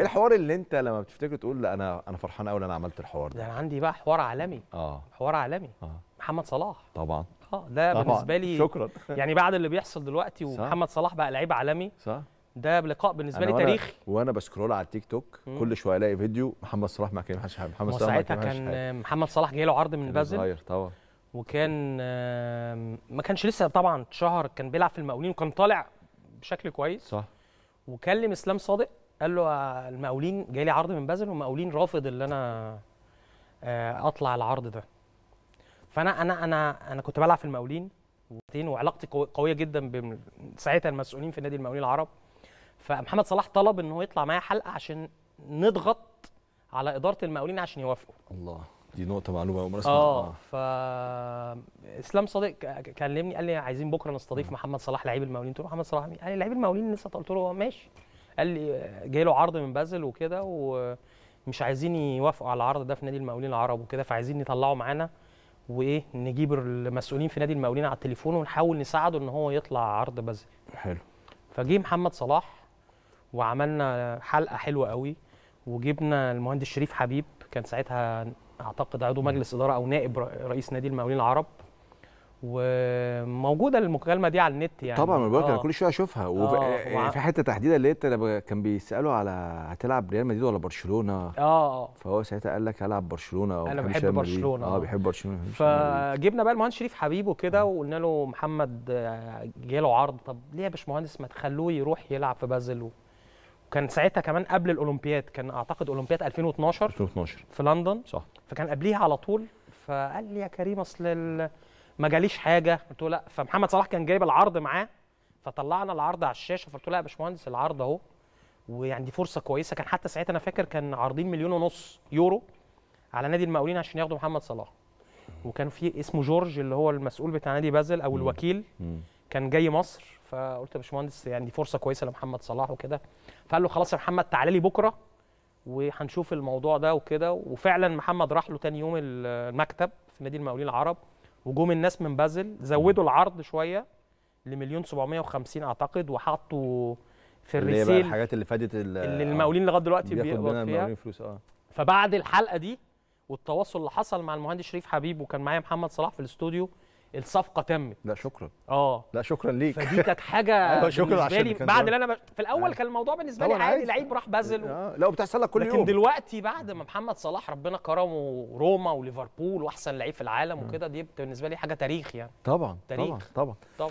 الحوار اللي انت لما بتفتكره تقول لا انا انا فرحان قوي ان انا عملت الحوار ده ده انا عندي بقى حوار عالمي اه حوار عالمي اه محمد صلاح طبعا اه ده طبعا. بالنسبه لي شكرا يعني بعد اللي بيحصل دلوقتي ومحمد صلاح بقى لعيب عالمي صح ده لقاء بالنسبه لي تاريخي وانا بسكرول على التيك توك مم. كل شويه الاقي فيديو محمد صلاح مع كريم حاجه محمد صلاح ساعتها كان محمد صلاح جاي له عرض من بازل صغير طبعا وكان ما كانش لسه طبعا شهر كان بيلعب في المقاولين وكان طالع بشكل كويس صح وكلم اسلام صادق قال له آه، المقاولين جاي لي عرض من بازل والمقاولين رافض ان انا آه، اطلع العرض ده فانا انا انا انا كنت بلعب في المقاولين وعلاقتي قويه جدا ساعتها المسؤولين في نادي المقاولين العرب فمحمد صلاح طلب ان هو يطلع معايا حلقه عشان نضغط على اداره المقاولين عشان يوافقوا الله دي نقطه معلومه اول مره آه،, اه ف اسلام صادق كلمني قال لي عايزين بكره نستضيف محمد صلاح لعيب المقاولين قلت له محمد صلاح قال لي لعيب المقاولين لسه قلت له ماشي قال لي جاي له عرض من بازل وكده ومش عايزين يوافقوا على العرض ده في نادي المقاولين العرب وكده فعايزين نطلعه معانا وايه نجيب المسؤولين في نادي المقاولين على التليفون ونحاول نساعده ان هو يطلع عرض بازل حلو فجه محمد صلاح وعملنا حلقه حلوه قوي وجبنا المهندس شريف حبيب كان ساعتها اعتقد عضو مجلس اداره او نائب رئيس نادي المقاولين العرب وموجوده المكالمه دي على النت يعني طبعا انا انا آه. كل شويه اشوفها وفي آه، آه، حته تحديدا اللي انت كان بيسالوا على هتلعب ريال مدريد ولا برشلونه اه فهو ساعتها قال لك هلعب برشلونه انا بحب برشلونه اه بيحب برشلونه فجبنا بقى المهندس شريف حبيبه كده وقلنا له محمد جاله عرض طب ليه يا باشمهندس ما تخلوه يروح يلعب في بازل وكان ساعتها كمان قبل الاولمبياد كان اعتقد اولمبياد 2012 2012 في لندن صح فكان قبليها على طول فقال لي يا كريم اصل ما جاليش حاجه قلت له لا فمحمد صلاح كان جايب العرض معاه فطلعنا العرض على الشاشه فقلت له لا يا باشمهندس العرض اهو ويعني دي فرصه كويسه كان حتى ساعتها انا فاكر كان عارضين مليون ونص يورو على نادي المقاولين عشان ياخدوا محمد صلاح وكان في اسمه جورج اللي هو المسؤول بتاع نادي بازل او الوكيل كان جاي مصر فقلت يا باشمهندس يعني دي فرصه كويسه لمحمد صلاح وكده فقال له خلاص يا محمد تعالى لي بكره وهنشوف الموضوع ده وكده وفعلا محمد راح له تاني يوم المكتب في نادي المقاولين العرب وجوم الناس من بازل زودوا العرض شويه لمليون 750 اعتقد وحطوا في الريسيل اللي بقى الحاجات اللي فادت اللي آه، المقاولين لغايه دلوقتي بياخدوا فيها فلوس اه فبعد الحلقه دي والتواصل اللي حصل مع المهندس شريف حبيب وكان معايا محمد صلاح في الاستوديو الصفقه تمت لا شكرا اه لا شكرا ليك فدي كانت حاجه آه، شكرا عشان لي بعد اللي انا ب... في الاول آه. كان الموضوع بالنسبه لي عادي لعيب راح بازل آه. لا وبتحصل لك كل لكن يوم لكن دلوقتي بعد ما محمد صلاح ربنا كرمه روما وليفربول واحسن لعيب في العالم وكده دي بالنسبه لي حاجه تاريخ يعني طبعا تاريخ طبعا طبعا, طبعا.